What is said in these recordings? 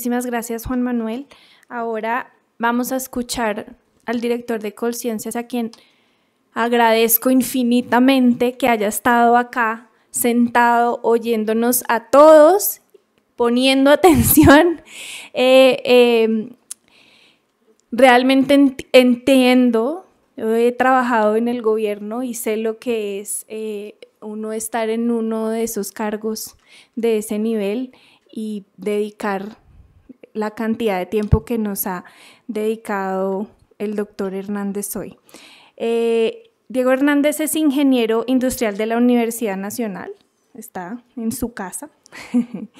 Muchísimas gracias, Juan Manuel. Ahora vamos a escuchar al director de Colciencias, a quien agradezco infinitamente que haya estado acá sentado oyéndonos a todos, poniendo atención. Eh, em, realmente entiendo, he trabajado en el gobierno y sé lo que es eh, uno estar en uno de esos cargos de ese nivel y dedicar la cantidad de tiempo que nos ha dedicado el doctor Hernández hoy. Eh, Diego Hernández es ingeniero industrial de la Universidad Nacional, está en su casa,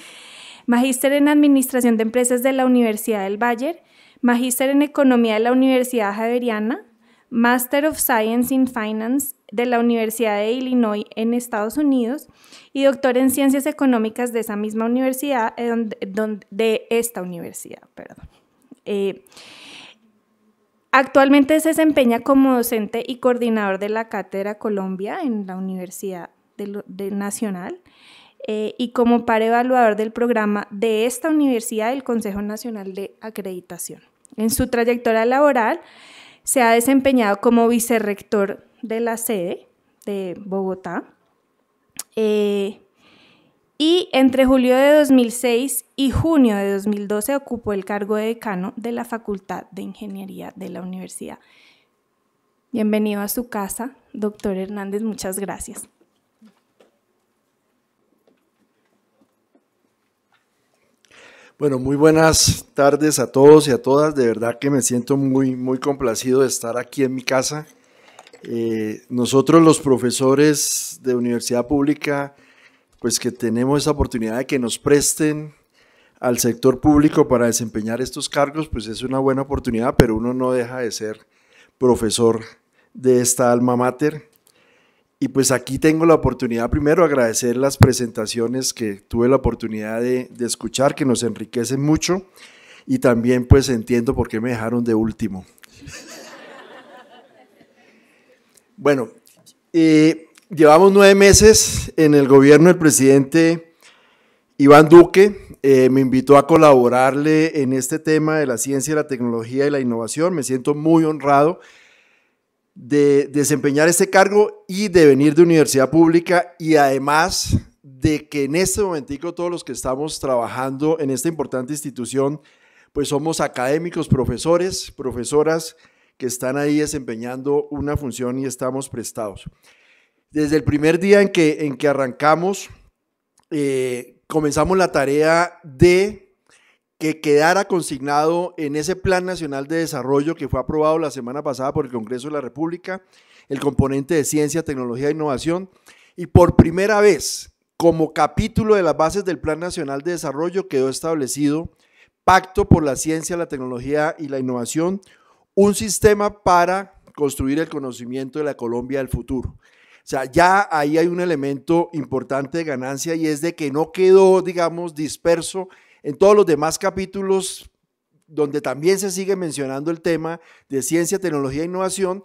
magíster en Administración de Empresas de la Universidad del Bayer, magíster en Economía de la Universidad Javeriana, Master of Science in Finance de la Universidad de Illinois en Estados Unidos y doctor en Ciencias Económicas de esa misma universidad, eh, de esta universidad, perdón. Eh, actualmente se desempeña como docente y coordinador de la Cátedra Colombia en la Universidad Nacional eh, y como par evaluador del programa de esta universidad del Consejo Nacional de Acreditación. En su trayectoria laboral se ha desempeñado como vicerrector de la sede de Bogotá. Eh, y entre julio de 2006 y junio de 2012 ocupó el cargo de decano de la Facultad de Ingeniería de la Universidad. Bienvenido a su casa, doctor Hernández, muchas gracias. Bueno, muy buenas tardes a todos y a todas. De verdad que me siento muy, muy complacido de estar aquí en mi casa eh, nosotros los profesores de universidad pública, pues que tenemos esa oportunidad de que nos presten al sector público para desempeñar estos cargos, pues es una buena oportunidad, pero uno no deja de ser profesor de esta alma mater. Y pues aquí tengo la oportunidad, primero agradecer las presentaciones que tuve la oportunidad de, de escuchar, que nos enriquecen mucho, y también pues entiendo por qué me dejaron de último. Bueno, eh, llevamos nueve meses en el gobierno del presidente Iván Duque. Eh, me invitó a colaborarle en este tema de la ciencia, la tecnología y la innovación. Me siento muy honrado de desempeñar este cargo y de venir de universidad pública y además de que en este momentico todos los que estamos trabajando en esta importante institución, pues somos académicos, profesores, profesoras, que están ahí desempeñando una función y estamos prestados. Desde el primer día en que, en que arrancamos, eh, comenzamos la tarea de que quedara consignado en ese Plan Nacional de Desarrollo que fue aprobado la semana pasada por el Congreso de la República, el componente de ciencia, tecnología e innovación. Y por primera vez, como capítulo de las bases del Plan Nacional de Desarrollo, quedó establecido Pacto por la Ciencia, la Tecnología y la Innovación, un sistema para construir el conocimiento de la Colombia del futuro. O sea, ya ahí hay un elemento importante de ganancia y es de que no quedó, digamos, disperso en todos los demás capítulos donde también se sigue mencionando el tema de ciencia, tecnología e innovación,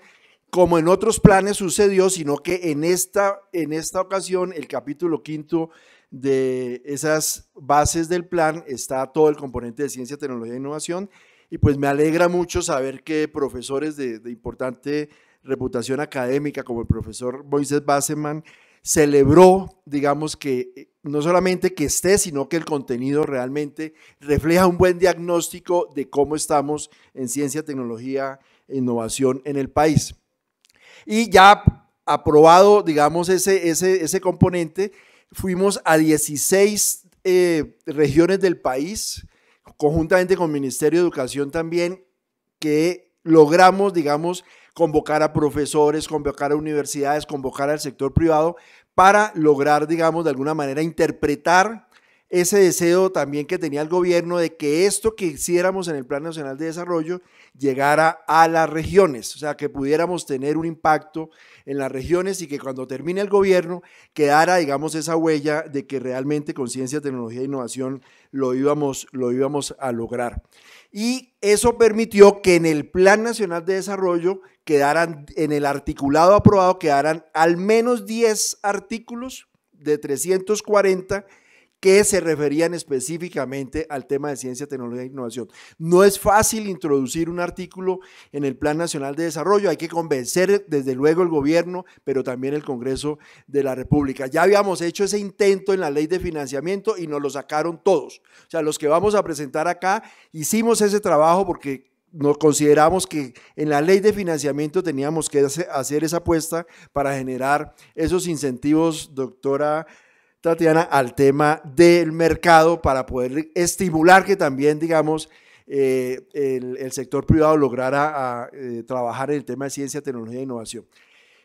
como en otros planes sucedió, sino que en esta, en esta ocasión, el capítulo quinto de esas bases del plan está todo el componente de ciencia, tecnología e innovación y pues me alegra mucho saber que profesores de, importante reputación académica como el profesor Moisés Basseman celebró, digamos que eh, no solamente que esté, sino que el contenido realmente refleja un buen diagnóstico de cómo estamos en ciencia, tecnología e innovación en el país. Y ya aprobado, digamos, ese, componente, fuimos a 16 eh, regiones del país, conjuntamente con el Ministerio de Educación también, que logramos, digamos, convocar a profesores, convocar a universidades, convocar al sector privado para lograr, digamos, de alguna manera interpretar ese deseo también que tenía el gobierno de que esto que hiciéramos en el Plan Nacional de Desarrollo llegara a las regiones, o sea, que pudiéramos tener un impacto en las regiones y que cuando termine el gobierno quedara, digamos, esa huella de que realmente con ciencia, tecnología e innovación lo íbamos, lo íbamos a lograr. Y eso permitió que en el Plan Nacional de Desarrollo quedaran, en el articulado aprobado, quedaran al menos 10 artículos de 340 que se referían específicamente al tema de ciencia, tecnología e innovación. No es fácil introducir un artículo en el Plan Nacional de Desarrollo, hay que convencer desde luego el gobierno, pero también el Congreso de la República. Ya habíamos hecho ese intento en la ley de financiamiento y nos lo sacaron todos. O sea, los que vamos a presentar acá hicimos ese trabajo porque nos consideramos que en la ley de financiamiento teníamos que hacer esa apuesta para generar esos incentivos, doctora Tatiana, al tema del mercado para poder estimular que también, digamos, eh, el, sector privado lograra ah, eh, trabajar en el tema de ciencia, tecnología e innovación.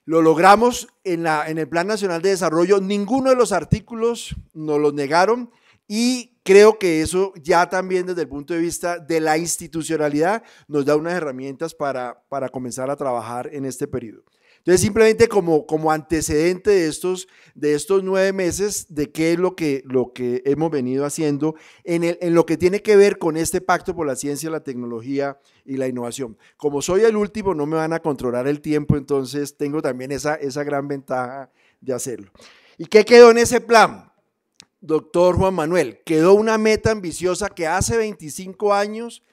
Lo logramos en, la, en el Plan Nacional de Desarrollo. Ninguno de los artículos nos lo negaron y creo que eso ya también desde el punto de vista de la institucionalidad nos da unas herramientas para comenzar a trabajar en este periodo. Entonces, simplemente como, como antecedente de estos, de estos nueve meses, de qué es lo que, lo que hemos venido haciendo en, el, en lo que tiene que ver con este pacto por la ciencia, la tecnología y la innovación. Como soy el último, no me van a controlar el tiempo, entonces tengo también esa, esa gran ventaja de hacerlo. ¿Y qué quedó en ese plan? Doctor Juan Manuel, quedó una meta ambiciosa que hace 25 años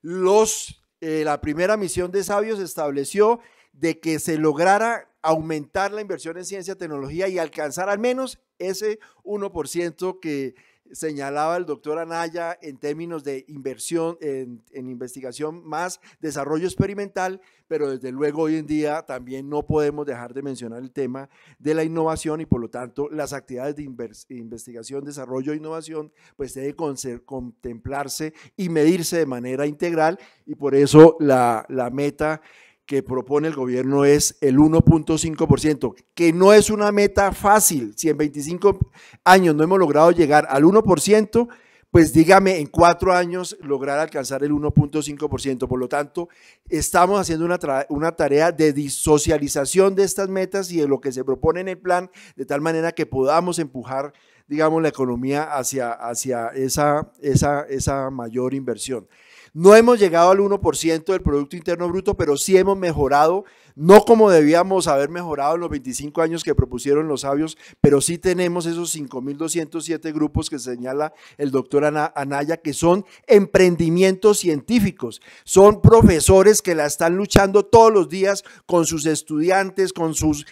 los, eh, la primera misión de sabios estableció de que se lograra aumentar la inversión en ciencia, y tecnología y alcanzar al menos ese 1% que señalaba el doctor Anaya en términos de inversión en, investigación más desarrollo experimental, pero desde luego hoy en día también no podemos dejar de mencionar el tema de la innovación y por lo tanto las actividades de investigación, desarrollo e innovación pues debe contemplarse y medirse de manera integral y por eso la, la meta que propone el gobierno es el 1.5%, que no es una meta fácil. Si en 25 años no hemos logrado llegar al 1%, pues dígame en cuatro años lograr alcanzar el 1.5%. Por lo tanto, estamos haciendo una, tarea de disocialización de estas metas y de lo que se propone en el plan, de tal manera que podamos empujar, digamos, la economía hacia, hacia esa, esa, esa mayor inversión. No hemos llegado al 1% del Producto Interno Bruto, pero sí hemos mejorado no como debíamos haber mejorado en los 25 años que propusieron los sabios, pero sí tenemos esos 5.207 grupos que señala el doctor Anaya, que son emprendimientos científicos, son profesores que la están luchando todos los días con sus estudiantes, con sus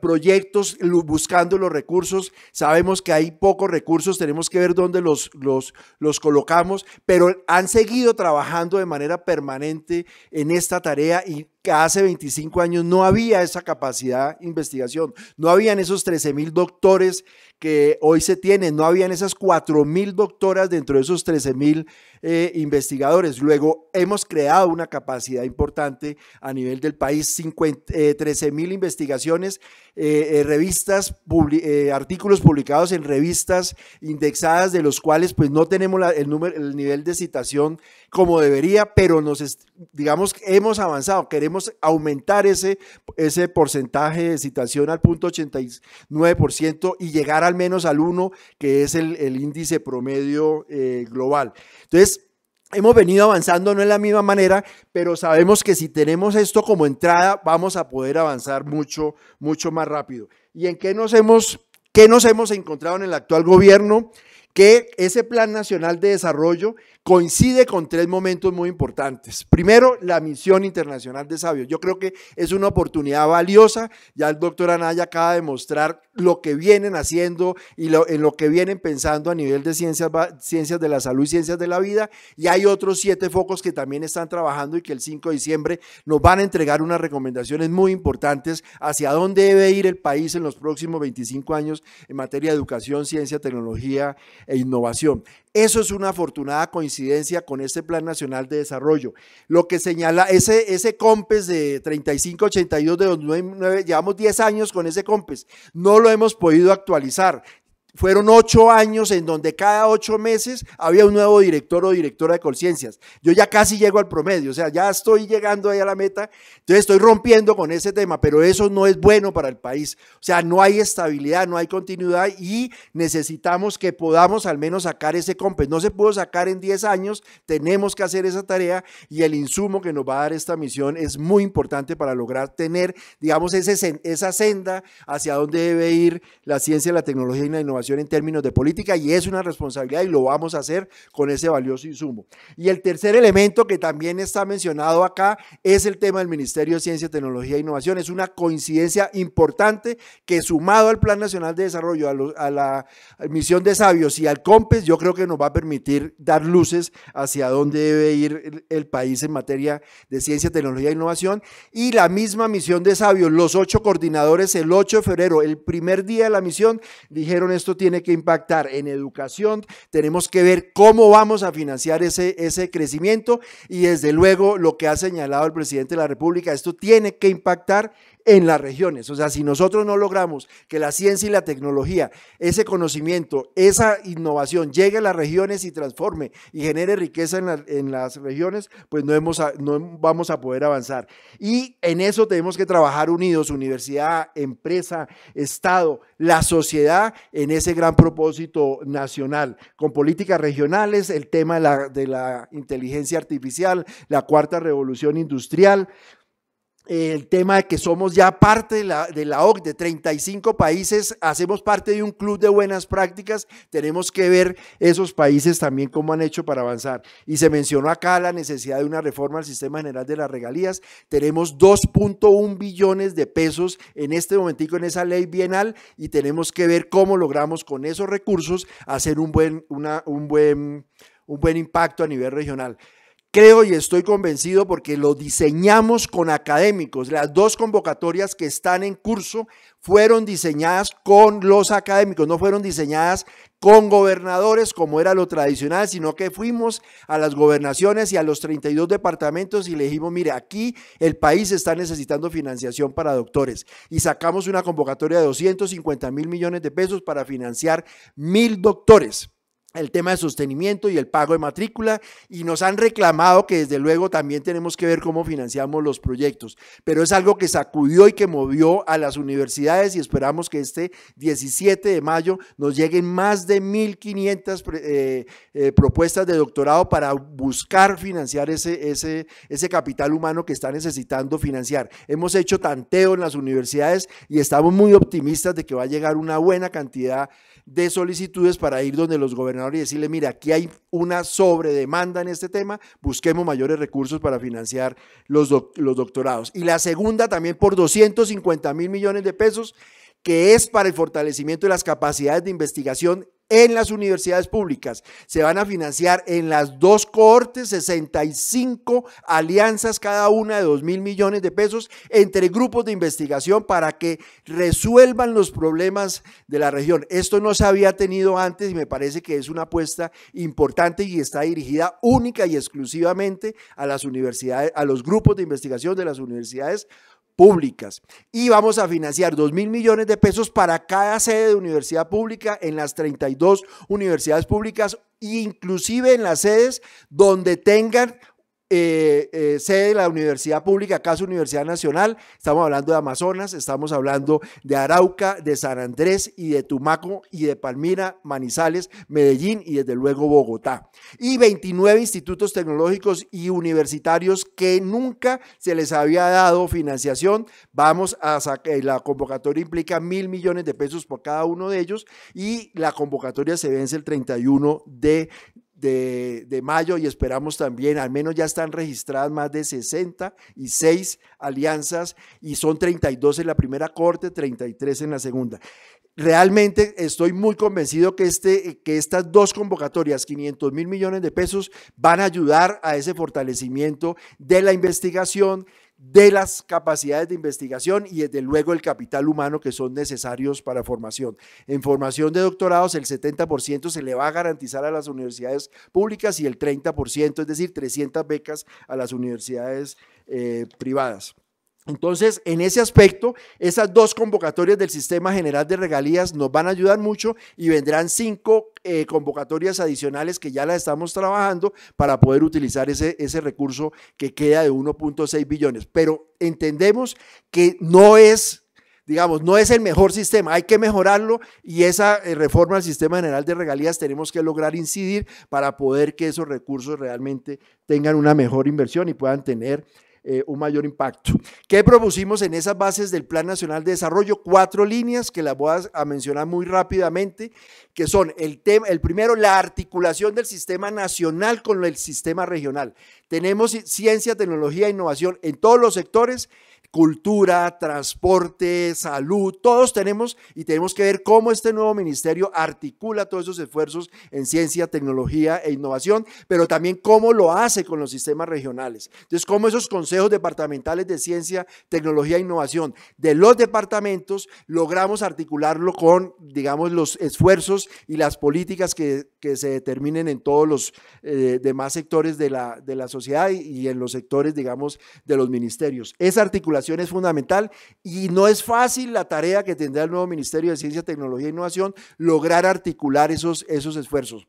proyectos, buscando los recursos. Sabemos que hay pocos recursos, tenemos que ver dónde los, los, los colocamos, pero han seguido trabajando de manera permanente en esta tarea y que hace 25 años no había esa capacidad de investigación, no habían esos 13 mil doctores que hoy se tiene No habían esas 4.000 doctoras dentro de esos 13.000 mil eh, investigadores. Luego hemos creado una capacidad importante a nivel del país, eh, 13.000 investigaciones, eh, eh, revistas, artículos publicados en revistas indexadas, de los cuales pues no tenemos el, número, el nivel de citación como debería, pero nos, digamos, hemos avanzado. Queremos aumentar ese, ese porcentaje de citación al punto 89% y llegar a al menos al 1, que es el, índice promedio eh, global. Entonces, hemos venido avanzando, no en la misma manera, pero sabemos que si tenemos esto como entrada, vamos a poder avanzar mucho, mucho más rápido. ¿Y en nos hemos, qué nos hemos encontrado en el actual gobierno? que ese Plan Nacional de Desarrollo coincide con tres momentos muy importantes. Primero, la misión internacional de sabios. Yo creo que es una oportunidad valiosa. Ya el doctor Anaya acaba de mostrar lo que vienen haciendo y lo, en lo que vienen pensando a nivel de ciencias, ciencias de la salud y ciencias de la vida. Y hay otros siete focos que también están trabajando y que el 5 de diciembre nos van a entregar unas recomendaciones muy importantes hacia dónde debe ir el país en los próximos 25 años en materia de educación, ciencia, tecnología e innovación. Eso es una afortunada coincidencia con ese Plan Nacional de Desarrollo. Lo que señala ese, ese COMPES de 3582 de 2009, llevamos 10 años con ese COMPES, no lo hemos podido actualizar fueron ocho años en donde cada ocho meses había un nuevo director o directora de conciencias. Yo ya casi llego al promedio, o sea, ya estoy llegando ahí a la meta, entonces estoy rompiendo con ese tema, pero eso no es bueno para el país. O sea, no hay estabilidad, no hay continuidad y necesitamos que podamos al menos sacar ese compes. No se pudo sacar en diez años, tenemos que hacer esa tarea y el insumo que nos va a dar esta misión es muy importante para lograr tener, digamos, ese, esa senda hacia donde debe ir la ciencia, la tecnología y la innovación en términos de política y es una responsabilidad y lo vamos a hacer con ese valioso insumo. Y el tercer elemento que también está mencionado acá es el tema del Ministerio de Ciencia, Tecnología e Innovación. Es una coincidencia importante que sumado al Plan Nacional de Desarrollo, a, la misión de sabios y al COMPES, yo creo que nos va a permitir dar luces hacia dónde debe ir el, el país en materia de ciencia, tecnología e innovación. Y la misma misión de sabios, los ocho coordinadores el 8 de febrero, el primer día de la misión, dijeron esto tiene que impactar en educación, tenemos que ver cómo vamos a financiar ese, ese crecimiento y desde luego lo que ha señalado el presidente de la República, esto tiene que impactar en las regiones. O sea, si nosotros no logramos que la ciencia y la tecnología, ese conocimiento, esa innovación llegue a las regiones y transforme y genere riqueza en, las regiones, pues no, hemos, vamos a poder avanzar. Y en eso tenemos que trabajar unidos, universidad, empresa, Estado, la sociedad, en ese gran propósito nacional, con políticas regionales, el tema de la inteligencia artificial, la cuarta revolución industrial, el tema de que somos ya parte de la, de la OCDE, 35 países, hacemos parte de un club de buenas prácticas, tenemos que ver esos países también cómo han hecho para avanzar. Y se mencionó acá la necesidad de una reforma al sistema general de las regalías. Tenemos 2.1 billones de pesos en este momentico en esa ley bienal y tenemos que ver cómo logramos con esos recursos hacer un buen, una, un buen, un buen impacto a nivel regional. Creo y estoy convencido porque lo diseñamos con académicos. Las dos convocatorias que están en curso fueron diseñadas con los académicos, no fueron diseñadas con gobernadores como era lo tradicional, sino que fuimos a las gobernaciones y a los 32 departamentos y le dijimos, mire, aquí el país está necesitando financiación para doctores y sacamos una convocatoria de 250 mil millones de pesos para financiar mil doctores el tema de sostenimiento y el pago de matrícula y nos han reclamado que desde luego también tenemos que ver cómo financiamos los proyectos, pero es algo que sacudió y que movió a las universidades y esperamos que este 17 de mayo nos lleguen más de 1.500 eh, eh, propuestas de doctorado para buscar financiar ese, ese, ese capital humano que está necesitando financiar. Hemos hecho tanteo en las universidades y estamos muy optimistas de que va a llegar una buena cantidad de solicitudes para ir donde los gobernadores y decirle, mira, aquí hay una sobredemanda en este tema, busquemos mayores recursos para financiar los, los doctorados. Y la segunda también por 250 mil millones de pesos que es para el fortalecimiento de las capacidades de investigación en las universidades públicas. Se van a financiar en las dos cohortes 65 alianzas, cada una de 2 mil millones de pesos, entre grupos de investigación para que resuelvan los problemas de la región. Esto no se había tenido antes y me parece que es una apuesta importante y está dirigida única y exclusivamente a las universidades, a los grupos de investigación de las universidades públicas. Y vamos a financiar 2 mil millones de pesos para cada sede de universidad pública en las 32 universidades públicas, inclusive en las sedes donde tengan eh, eh, sede de la Universidad Pública, caso Universidad Nacional. Estamos hablando de Amazonas, estamos hablando de Arauca, de San Andrés y de Tumaco y de Palmira, Manizales, Medellín y desde luego Bogotá. Y 29 institutos tecnológicos y universitarios que nunca se les había dado financiación. Vamos a sacar, eh, la convocatoria implica mil millones de pesos por cada uno de ellos y la convocatoria se vence el 31 de de, mayo y esperamos también, al menos ya están registradas más de 66 alianzas y son 32 en la primera corte, 33 en la segunda. Realmente estoy muy convencido que, este, que estas dos convocatorias, 500 mil millones de pesos, van a ayudar a ese fortalecimiento de la investigación, de las capacidades de investigación y desde luego el capital humano que son necesarios para formación. En formación de doctorados el 70% se le va a garantizar a las universidades públicas y el 30%, es decir, 300 becas a las universidades eh, privadas. Entonces, en ese aspecto, esas dos convocatorias del Sistema General de Regalías nos van a ayudar mucho y vendrán cinco eh, convocatorias adicionales que ya las estamos trabajando para poder utilizar ese, ese recurso que queda de 1.6 billones. Pero entendemos que no es digamos, no es el mejor sistema, hay que mejorarlo y esa eh, reforma al sistema general de regalías tenemos que lograr incidir para poder que esos recursos realmente tengan una mejor inversión y puedan tener eh, un mayor impacto. ¿Qué propusimos en esas bases del Plan Nacional de Desarrollo? Cuatro líneas que las voy a, mencionar muy rápidamente, que son el, el primero, la articulación del sistema nacional con el sistema regional. Tenemos ciencia, tecnología e innovación en todos los sectores cultura, transporte, salud, todos tenemos y tenemos que ver cómo este nuevo ministerio articula todos esos esfuerzos en ciencia, tecnología e innovación, pero también cómo lo hace con los sistemas regionales. Entonces, cómo esos consejos departamentales de ciencia, tecnología e innovación de los departamentos logramos articularlo con, digamos, los esfuerzos y las políticas que, que se determinen en todos los eh, demás sectores de la, de la sociedad y, y en los sectores, digamos, de los ministerios. Esa articulación es fundamental y no es fácil la tarea que tendrá el nuevo Ministerio de Ciencia, Tecnología e Innovación lograr articular esos, esos esfuerzos.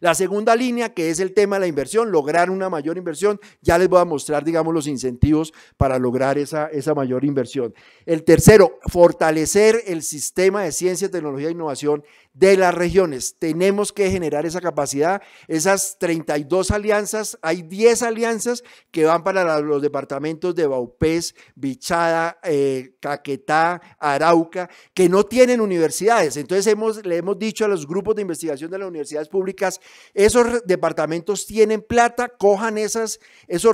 La segunda línea, que es el tema de la inversión, lograr una mayor inversión, ya les voy a mostrar, digamos, los incentivos para lograr esa, esa mayor inversión. El tercero, fortalecer el sistema de ciencia, tecnología e innovación de las regiones. Tenemos que generar esa capacidad. Esas 32 alianzas, hay 10 alianzas que van para los departamentos de Baupés, Bichada, eh, Caquetá, Arauca, que no tienen universidades. Entonces le hemos dicho a los grupos de investigación de las universidades públicas, esos departamentos tienen plata, cojan esos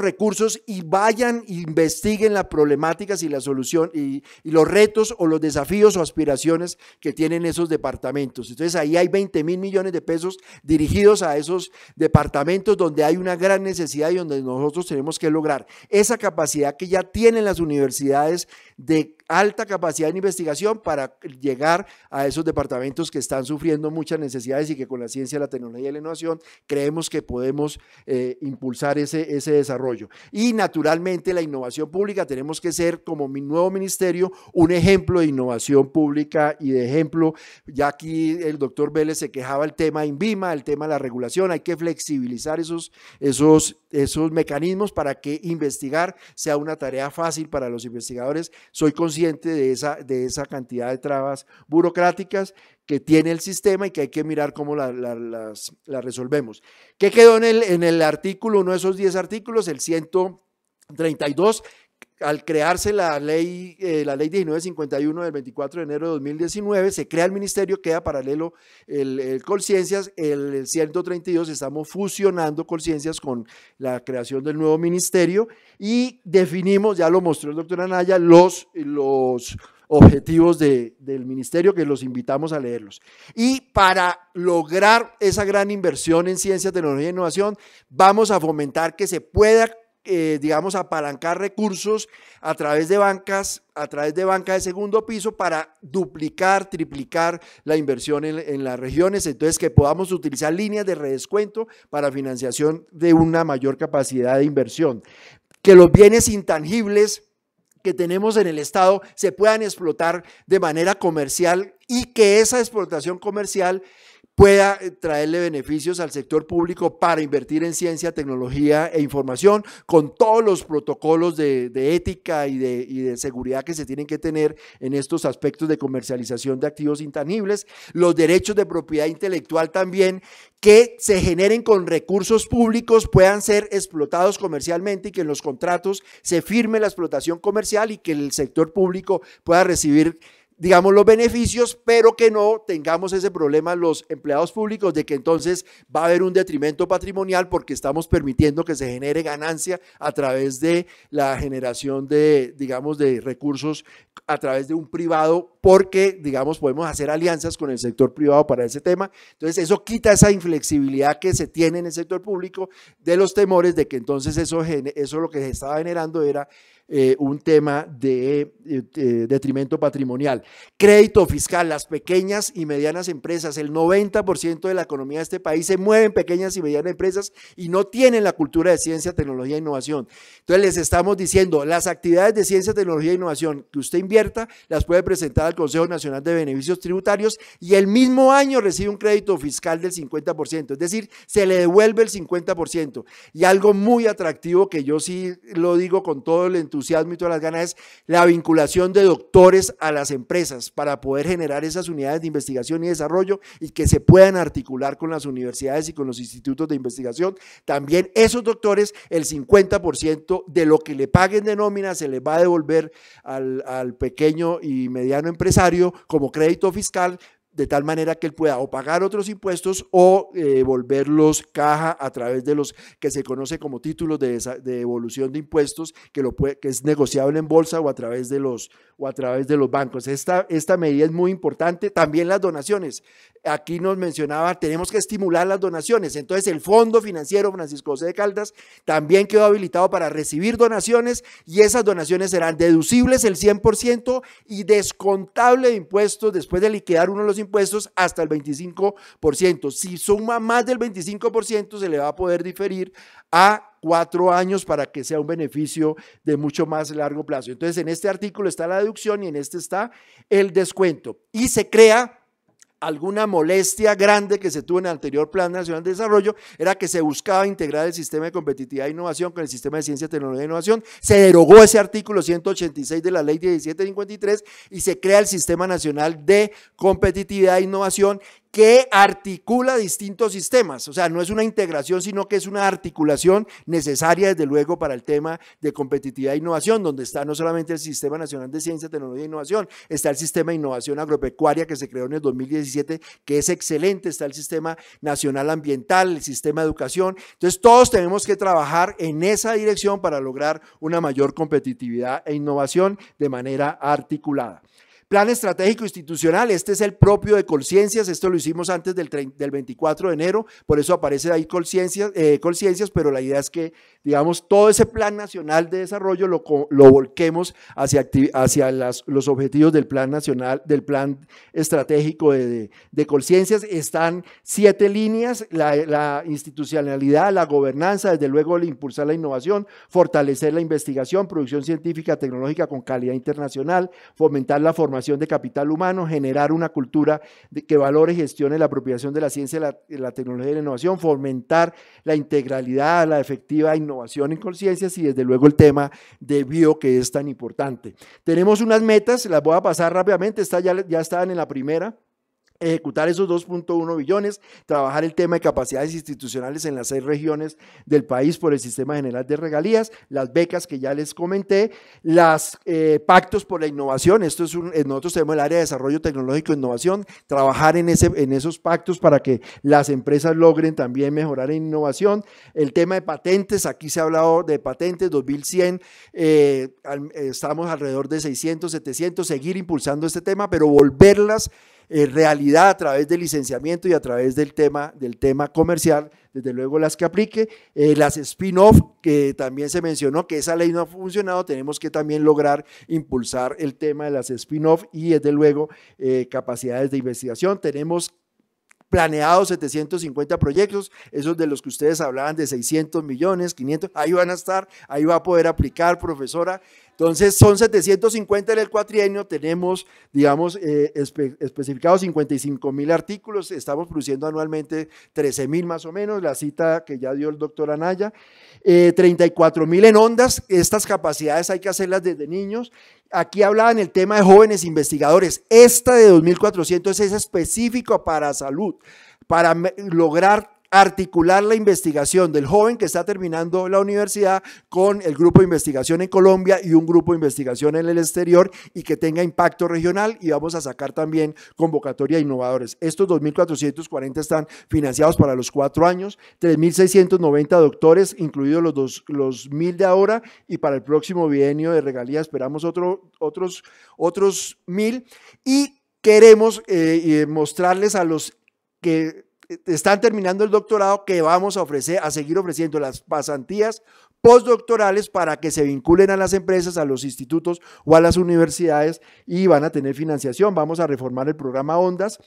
recursos y vayan, investiguen las problemáticas y la solución y los retos o los desafíos o aspiraciones que tienen esos departamentos. Entonces ahí hay 20 mil millones de pesos dirigidos a esos departamentos donde hay una gran necesidad y donde nosotros tenemos que lograr esa capacidad que ya tienen las universidades de alta capacidad de investigación para llegar a esos departamentos que están sufriendo muchas necesidades y que con la ciencia, la tecnología y la innovación creemos que podemos eh, impulsar ese, ese desarrollo. Y naturalmente la innovación pública tenemos que ser como mi nuevo ministerio un ejemplo de innovación pública y de ejemplo, ya aquí el doctor Vélez se quejaba el tema INVIMA, el tema de la regulación, hay que flexibilizar esos, esos, esos mecanismos para que investigar sea una tarea fácil para los investigadores. Soy consciente de esa, de esa cantidad de trabas burocráticas que tiene el sistema y que hay que mirar cómo las, resolvemos. ¿Qué quedó en el, en el artículo, uno de esos 10 artículos, el 132, al crearse la ley, eh, la ley 1951 del 24 de enero de 2019, se crea el ministerio, queda paralelo el, el Colciencias, el, 132, estamos fusionando Colciencias con la creación del nuevo ministerio y definimos, ya lo mostró el doctor Anaya, los, los objetivos del ministerio que los invitamos a leerlos. Y para lograr esa gran inversión en ciencia, tecnología e innovación, vamos a fomentar que se pueda eh, digamos, apalancar recursos a través de bancas, a través de banca de segundo piso para duplicar, triplicar la inversión en, en las regiones. Entonces, que podamos utilizar líneas de redescuento para financiación de una mayor capacidad de inversión. Que los bienes intangibles que tenemos en el Estado se puedan explotar de manera comercial y que esa explotación comercial pueda eh, traerle beneficios al sector público para invertir en ciencia, tecnología e información, con todos los protocolos de, ética y de, y de, seguridad que se tienen que tener en estos aspectos de comercialización de activos intangibles, los derechos de propiedad intelectual también, que se generen con recursos públicos, puedan ser explotados comercialmente y que en los contratos se firme la explotación comercial y que el sector público pueda recibir digamos, los beneficios, pero que no tengamos ese problema los empleados públicos de que entonces va a haber un detrimento patrimonial porque estamos permitiendo que se genere ganancia a través de la generación de, digamos, de recursos a través de un privado porque, digamos, podemos hacer alianzas con el sector privado para ese tema. Entonces, eso quita esa inflexibilidad que se tiene en el sector público de los temores de que entonces eso, eso lo que se estaba generando era eh, un tema de, de eh, eh, detrimento patrimonial. Crédito fiscal, las pequeñas y medianas empresas, el 90% de la economía de este país se mueven pequeñas y medianas empresas y no tienen la cultura de ciencia, tecnología e innovación. Entonces les estamos diciendo, las actividades de ciencia, tecnología e innovación que usted invierta, las puede presentar al Consejo Nacional de Beneficios Tributarios y el mismo año recibe un crédito fiscal del 50%, es decir, se le devuelve el 50%. Y algo muy atractivo que yo sí lo digo con todo el entusiasmo, y todas las ganas es la vinculación de doctores a las empresas para poder generar esas unidades de investigación y desarrollo y que se puedan articular con las universidades y con los institutos de investigación. También esos doctores, el 50% de lo que le paguen de nómina se les va a devolver al, al pequeño y mediano empresario como crédito fiscal de tal manera que él pueda o pagar otros impuestos o eh, volverlos caja a través de los que se conoce como títulos de, devolución de impuestos, que, lo que es negociable en bolsa o a través de los, o través de los bancos. Esta, esta medida es muy importante. También las donaciones. Aquí nos mencionaba, tenemos que estimular las donaciones. Entonces el Fondo Financiero Francisco José de Caldas también quedó habilitado para recibir donaciones y esas donaciones serán deducibles el 100% y descontable de impuestos después de liquidar uno de los impuestos impuestos hasta el 25%. Si suma más del 25%, se le va a poder diferir a cuatro años para que sea un beneficio de mucho más largo plazo. Entonces, en este artículo está la deducción y en este está el descuento. Y se crea alguna molestia grande que se tuvo en el anterior Plan Nacional de Desarrollo era que se buscaba integrar el sistema de competitividad e innovación con el sistema de ciencia, tecnología e innovación. Se derogó ese artículo 186 de la ley 1753 y se crea el Sistema Nacional de Competitividad e Innovación que articula distintos sistemas. O sea, no es una integración, sino que es una articulación necesaria, desde luego, para el tema de competitividad e innovación, donde está no solamente el Sistema Nacional de Ciencia, Tecnología e Innovación, está el Sistema de Innovación Agropecuaria que se creó en el 2017, que es excelente, está el Sistema Nacional Ambiental, el Sistema de Educación. Entonces, todos tenemos que trabajar en esa dirección para lograr una mayor competitividad e innovación de manera articulada. Plan estratégico institucional, este es el propio de Colciencias, esto lo hicimos antes del, del 24 de enero, por eso aparece ahí Colciencias, eh, Colciencias, pero la idea es que, digamos, todo ese plan nacional de desarrollo lo, lo volquemos hacia, hacia los objetivos del plan nacional, del plan estratégico de, Colciencias. Están siete líneas, la, la institucionalidad, la gobernanza, desde luego el impulsar la innovación, fortalecer la investigación, producción científica, tecnológica con calidad internacional, fomentar la formación de capital humano, generar una cultura que valore y gestione la apropiación de la ciencia, la, la tecnología y la innovación, fomentar la integralidad, la efectiva innovación en conciencias y desde luego el tema de bio que es tan importante. Tenemos unas metas, las voy a pasar rápidamente, está, ya, estaban en la primera ejecutar esos 2.1 billones, trabajar el tema de capacidades institucionales en las seis regiones del país por el sistema general de regalías, las becas que ya les comenté, los eh, pactos por la innovación, esto es un, eh, nosotros tenemos el área de desarrollo tecnológico e innovación, trabajar en, ese, en esos pactos para que las empresas logren también mejorar en innovación, el tema de patentes, aquí se ha hablado de patentes, 2100, eh, estamos alrededor de 600, 700, seguir impulsando este tema, pero volverlas eh, realidad a través del licenciamiento y a través del tema, del tema comercial, desde luego las que aplique. Eh, las spin-off, que también se mencionó que esa ley no ha funcionado, tenemos que también lograr impulsar el tema de las spin-off y desde luego eh, capacidades de investigación. Tenemos planeados 750 proyectos, esos de los que ustedes hablaban de 600 millones, 500, ahí van a estar, ahí va a poder aplicar, profesora. Entonces, son 750 en el cuatrienio, tenemos, digamos, eh, especificados 55 mil artículos, estamos produciendo anualmente 13 mil más o menos, la cita que ya dio el doctor Anaya eh, 34 mil en ondas. Estas capacidades hay que hacerlas desde niños. Aquí hablaban el tema de jóvenes investigadores. Esta de 2.400 es específico para salud, para lograr articular la investigación del joven que está terminando la universidad con el grupo de investigación en Colombia y un grupo de investigación en el exterior y que tenga impacto regional y vamos a sacar también convocatoria a innovadores. Estos 2.440 están financiados para los cuatro años, 3.690 doctores, incluidos los, dos, los 1.000 de ahora y para el próximo bienio de regalía esperamos otros, otros 1.000 y queremos eh, mostrarles a los que están terminando el doctorado que vamos a ofrecer, a seguir ofreciendo las pasantías postdoctorales para que se vinculen a las empresas, a los institutos o a las universidades y van a tener financiación. Vamos a reformar el programa Ondas.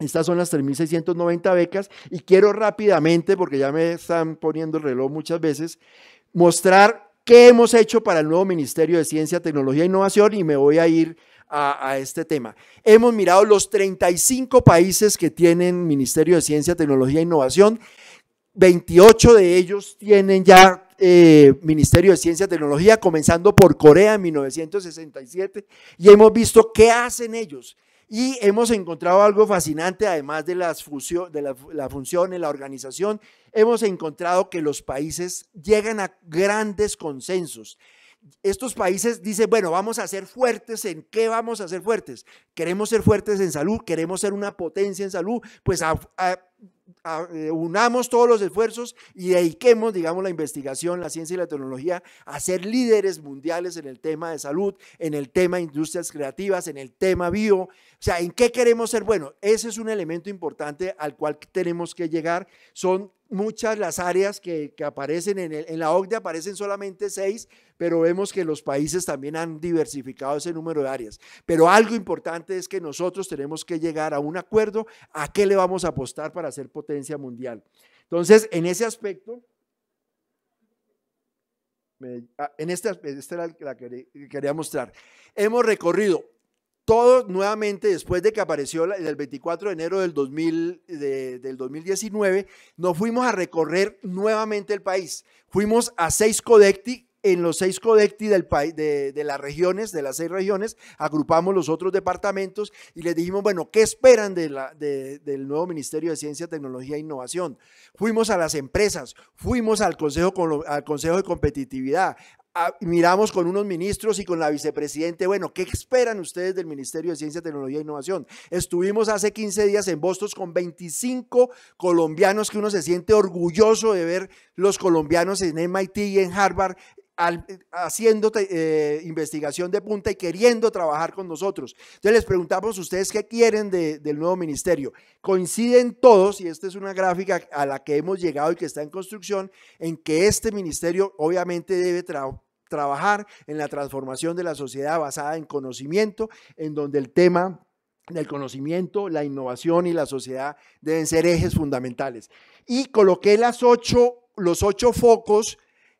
Estas son las 3.690 becas y quiero rápidamente, porque ya me están poniendo el reloj muchas veces, mostrar qué hemos hecho para el nuevo Ministerio de Ciencia, Tecnología e Innovación y me voy a ir a, este tema. Hemos mirado los 35 países que tienen Ministerio de Ciencia, Tecnología e Innovación. 28 de ellos tienen ya eh, Ministerio de Ciencia y Tecnología, comenzando por Corea en 1967, y hemos visto qué hacen ellos. Y hemos encontrado algo fascinante, además de, las fusión, de la, la función en la organización, hemos encontrado que los países llegan a grandes consensos estos países dicen, bueno, vamos a ser fuertes, ¿en qué vamos a ser fuertes? Queremos ser fuertes en salud, queremos ser una potencia en salud, pues eh, unamos todos los esfuerzos y dediquemos, digamos, la investigación, la ciencia y la tecnología a ser líderes mundiales en el tema de salud, en el tema de industrias creativas, en el tema bio, o sea, ¿en qué queremos ser? Bueno, ese es un elemento importante al cual tenemos que llegar, son muchas las áreas que, aparecen en, en la OCDE, aparecen solamente seis, pero vemos que los países también han diversificado ese número de áreas. Pero algo importante es que nosotros tenemos que llegar a un acuerdo a qué le vamos a apostar para ser potencia mundial. Entonces, en ese aspecto, ah, en este aspecto, esta era la que quería mostrar, hemos recorrido todo nuevamente después de que apareció el 24 de enero del, 2000, del 2019, nos fuimos a recorrer nuevamente el país. Fuimos a seis CODECTI en los seis CODECTI del de, las regiones, de las seis regiones, agrupamos los otros departamentos y les dijimos, bueno, ¿qué esperan de la, del nuevo Ministerio de Ciencia, Tecnología e Innovación? Fuimos a las empresas, fuimos al Consejo, al Consejo de Competitividad, miramos con unos ministros y con la vicepresidente, bueno, ¿qué esperan ustedes del Ministerio de Ciencia, Tecnología e Innovación? Estuvimos hace 15 días en Boston con 25 colombianos que uno se siente orgulloso de ver los colombianos en MIT y en Harvard eh, haciendo eh, investigación de punta y queriendo trabajar con nosotros. Entonces les preguntamos ustedes qué quieren del nuevo ministerio. Coinciden todos, y esta es una gráfica a la que hemos llegado y que está en construcción, en que este ministerio obviamente debe trabajar en la transformación de la sociedad basada en conocimiento, en donde el tema del conocimiento, la innovación y la sociedad deben ser ejes fundamentales. Y coloqué las ocho, los ocho focos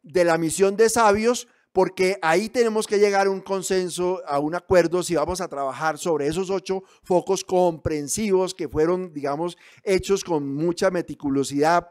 de la misión de sabios, porque ahí tenemos que llegar a un consenso, a un acuerdo, si vamos a trabajar sobre esos ocho focos comprensivos que fueron, digamos, hechos con mucha meticulosidad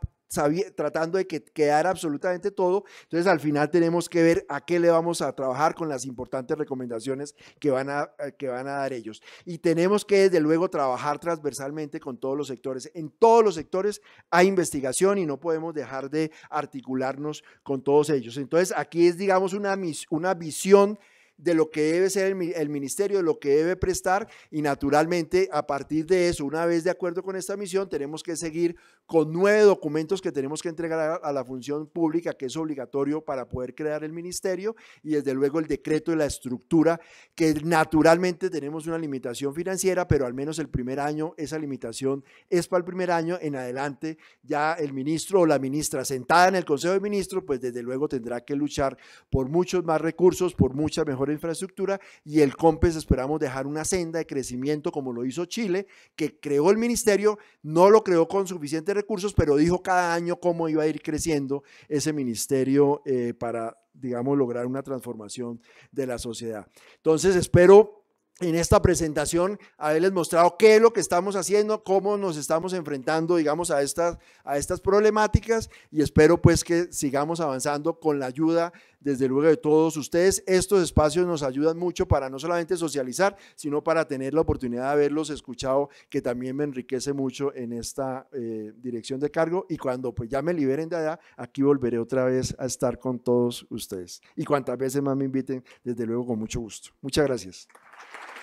tratando de que quedar absolutamente todo. Entonces al final tenemos que ver a qué le vamos a trabajar con las importantes recomendaciones que van a, eh, que van a dar ellos. Y tenemos que desde luego trabajar transversalmente con todos los sectores. En todos los sectores hay investigación y no podemos dejar de articularnos con todos ellos. Entonces aquí es digamos una, una visión de lo que debe ser el, el, ministerio, de lo que debe prestar y naturalmente a partir de eso, una vez de acuerdo con esta misión, tenemos que seguir con nueve documentos que tenemos que entregar a, la función pública, que es obligatorio para poder crear el ministerio, y desde luego el decreto de la estructura, que naturalmente tenemos una limitación financiera, pero al menos el primer año, esa limitación es para el primer año, en adelante ya el ministro o la ministra sentada en el Consejo de Ministros, pues desde luego tendrá que luchar por muchos más recursos, por mucha mejor infraestructura, y el COMPES esperamos dejar una senda de crecimiento como lo hizo Chile, que creó el ministerio, no lo creó con suficiente recursos, pero dijo cada año cómo iba a ir creciendo ese ministerio eh, para, digamos, lograr una transformación de la sociedad. Entonces, espero en esta presentación haberles mostrado qué es lo que estamos haciendo, cómo nos estamos enfrentando, digamos, a estas, a estas problemáticas y espero pues que sigamos avanzando con la ayuda, desde luego, de todos ustedes. Estos espacios nos ayudan mucho para no solamente socializar, sino para tener la oportunidad de haberlos escuchado, que también me enriquece mucho en esta eh, dirección de cargo y cuando pues ya me liberen de allá, aquí volveré otra vez a estar con todos ustedes y cuantas veces más me inviten, desde luego, con mucho gusto. Muchas gracias. Gracias.